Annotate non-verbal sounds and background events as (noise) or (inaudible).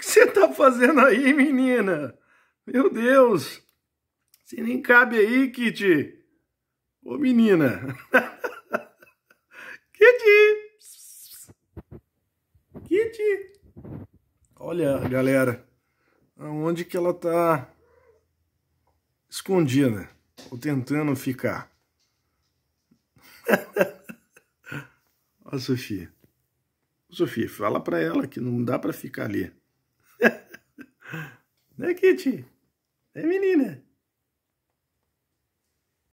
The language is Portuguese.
que você tá fazendo aí, menina? Meu Deus! Você nem cabe aí, Kitty. Ô, menina. Kitty! (laughs) Kitty! Olha, galera, aonde que ela tá escondida, ou tentando ficar. (laughs) Ó, Sofia. Sofia, fala para ela que não dá para ficar ali. Não é Kitty? É menina.